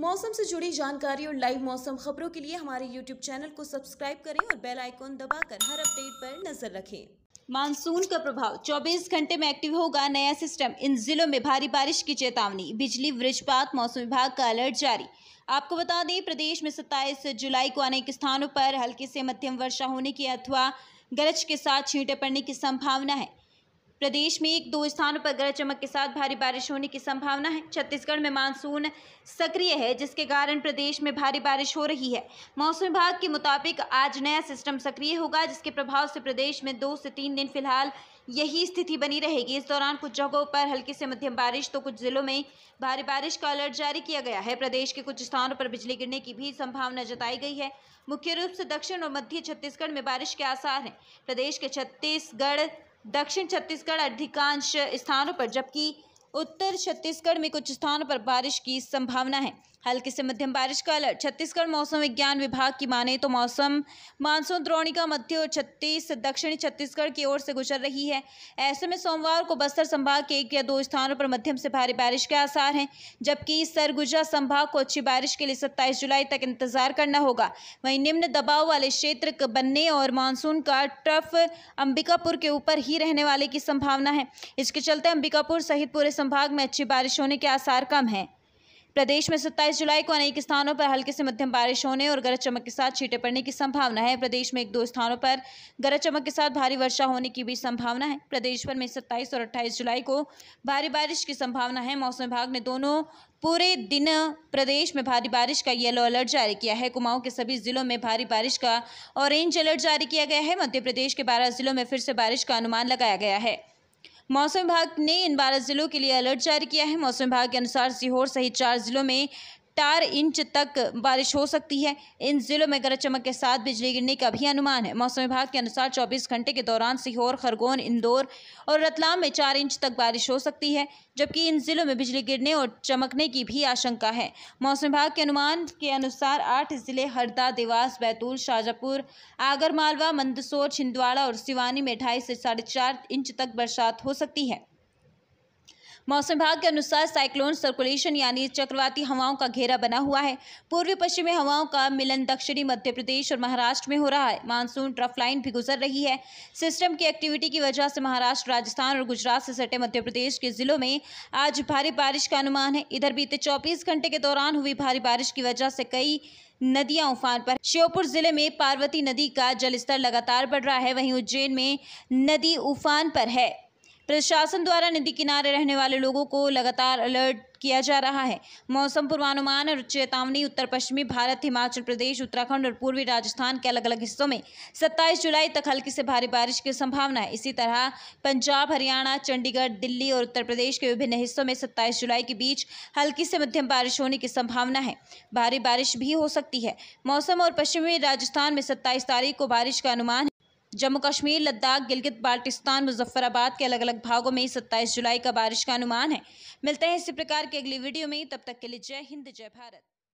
मौसम से जुड़ी जानकारी और लाइव मौसम खबरों के लिए हमारे यूट्यूब चैनल को सब्सक्राइब करें और बेल आइकॉन दबाकर हर अपडेट पर नजर रखें मानसून का प्रभाव 24 घंटे में एक्टिव होगा नया सिस्टम इन जिलों में भारी बारिश की चेतावनी बिजली वृजपात मौसम विभाग का अलर्ट जारी आपको बता दें प्रदेश में 27 जुलाई को अनेक स्थानों पर हल्की से मध्यम वर्षा होने की अथवा गरज के साथ छींटे पड़ने की संभावना है प्रदेश में एक दो स्थानों पर गरज चमक के साथ भारी बारिश होने की संभावना है छत्तीसगढ़ में मानसून सक्रिय है जिसके कारण प्रदेश में भारी बारिश हो रही है मौसम विभाग के मुताबिक आज नया सिस्टम सक्रिय होगा जिसके प्रभाव से प्रदेश में दो से तीन दिन फिलहाल यही स्थिति बनी रहेगी इस दौरान कुछ जगहों पर हल्की से मध्यम बारिश तो कुछ जिलों में भारी बारिश का अलर्ट जारी किया गया है प्रदेश के कुछ स्थानों पर बिजली गिरने की भी संभावना जताई गई है मुख्य रूप से दक्षिण और मध्य छत्तीसगढ़ में बारिश के आसार हैं प्रदेश के छत्तीसगढ़ दक्षिण छत्तीसगढ़ अधिकांश स्थानों पर जबकि उत्तर छत्तीसगढ़ में कुछ स्थानों पर बारिश की संभावना है हल्की से मध्यम बारिश का अलर्ट छत्तीसगढ़ मौसम विज्ञान विभाग की माने तो मौसम मानसून द्रोणिका मध्य और छत्तीस दक्षिणी छत्तीसगढ़ की ओर से गुजर रही है ऐसे में सोमवार को बस्तर संभाग के एक या दो स्थानों पर मध्यम से भारी बारिश के आसार हैं जबकि सरगुजा संभाग को अच्छी बारिश के लिए सत्ताईस जुलाई तक इंतजार करना होगा वहीं निम्न दबाव वाले क्षेत्र बनने और मानसून का ट्रफ अंबिकापुर के ऊपर ही रहने वाले की संभावना है इसके चलते अंबिकापुर सहित पूरे संभाग में अच्छी बारिश होने के आसार कम हैं प्रदेश में 27 जुलाई को अनेक स्थानों पर हल्के से मध्यम बारिश होने और गरज चमक के साथ छींटे पड़ने की संभावना है प्रदेश में एक दो स्थानों पर गरज चमक के साथ भारी वर्षा होने की भी संभावना है प्रदेश भर में 27 और 28 जुलाई को भारी बारिश की संभावना है मौसम विभाग ने दोनों पूरे दिन प्रदेश में भारी बारिश का येलो अलर्ट जारी किया है कुमाऊं के सभी जिलों में भारी बारिश का ऑरेंज अलर्ट जारी किया गया है मध्य प्रदेश के बारह जिलों में फिर से बारिश का अनुमान लगाया गया है मौसम विभाग ने इन बारह जिलों के लिए अलर्ट जारी किया है मौसम विभाग के अनुसार सीहोर सहित चार जिलों में चार इंच तक बारिश हो सकती है इन जिलों में गरज चमक के साथ बिजली गिरने का भी अनुमान है मौसम विभाग के अनुसार 24 घंटे के दौरान सीहोर खरगोन इंदौर और रतलाम में चार इंच तक बारिश हो सकती है जबकि इन जिलों में बिजली गिरने और चमकने की भी आशंका है मौसम विभाग के अनुमान के अनुसार आठ जिले हरदा देवास बैतूल शाहजहापुर आगरमालवा मंदसौर छिंदवाड़ा और सिवानी में ढाई से साढ़े इंच तक बरसात हो सकती है मौसम विभाग के अनुसार साइक्लोन सर्कुलेशन यानी चक्रवाती हवाओं का घेरा बना हुआ है पूर्वी पश्चिमी हवाओं का मिलन दक्षिणी मध्य प्रदेश और महाराष्ट्र में हो रहा है मानसून ट्रफ लाइन भी गुजर रही है सिस्टम की एक्टिविटी की वजह से महाराष्ट्र राजस्थान और गुजरात से सटे मध्य प्रदेश के जिलों में आज भारी बारिश का अनुमान है इधर बीते चौबीस घंटे के दौरान हुई भारी बारिश की वजह से कई नदियां उफान पर श्योपुर जिले में पार्वती नदी का जलस्तर लगातार बढ़ रहा है वहीं उज्जैन में नदी उफान पर है प्रशासन द्वारा नदी किनारे रहने वाले लोगों को लगातार अलर्ट किया जा रहा है मौसम पूर्वानुमान और चेतावनी उत्तर पश्चिमी भारत हिमाचल प्रदेश उत्तराखंड और पूर्वी राजस्थान के अलग अलग हिस्सों में 27 जुलाई तक हल्की से भारी बारिश की संभावना है इसी तरह पंजाब हरियाणा चंडीगढ़ दिल्ली और उत्तर प्रदेश के विभिन्न हिस्सों में सत्ताईस जुलाई के बीच हल्की से मध्यम बारिश होने की संभावना है भारी बारिश भी हो सकती है मौसम और पश्चिमी राजस्थान में सत्ताईस तारीख को बारिश का अनुमान जम्मू कश्मीर लद्दाख गिलगित बाल्टिस्तान मुजफ्फराबाद के अलग अलग भागों में 27 जुलाई का बारिश का अनुमान है मिलते हैं इसी प्रकार की अगली वीडियो में तब तक के लिए जय हिंद जय भारत